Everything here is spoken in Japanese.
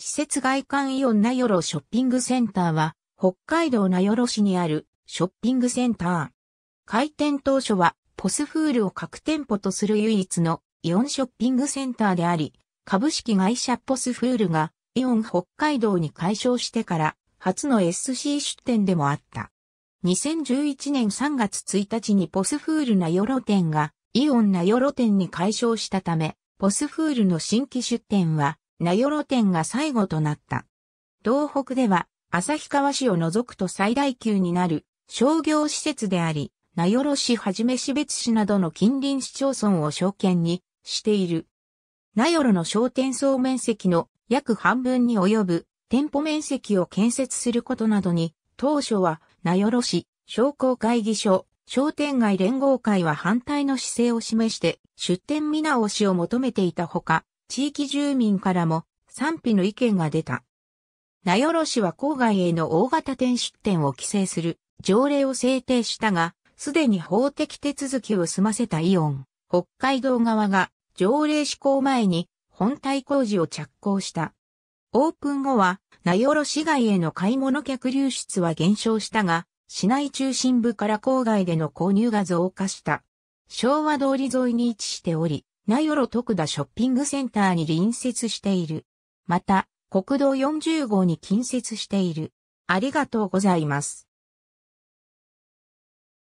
施設外観イオン名寄ショッピングセンターは、北海道名寄市にあるショッピングセンター。開店当初は、ポスフールを各店舗とする唯一のイオンショッピングセンターであり、株式会社ポスフールがイオン北海道に解消してから初の SC 出店でもあった。2011年3月1日にポスフール名寄店がイオン名寄店に解消したため、ポスフールの新規出店は名寄店が最後となった。東北では、旭川市を除くと最大級になる商業施設であり、名寄市はじめ市別市などの近隣市町村を証券にしている。名寄の商店総面積の約半分に及ぶ店舗面積を建設することなどに、当初は名寄市商工会議所商店街連合会は反対の姿勢を示して出店見直しを求めていたほか、地域住民からも賛否の意見が出た。名寄市は郊外への大型店出店を規制する条例を制定したが、すでに法的手続きを済ませたイオン、北海道側が条例施行前に本体工事を着工した。オープン後は、名寄市外への買い物客流出は減少したが、市内中心部から郊外での購入が増加した。昭和通り沿いに位置しており、名寄徳田ショッピングセンターに隣接している。また、国道40号に近接している。ありがとうございます。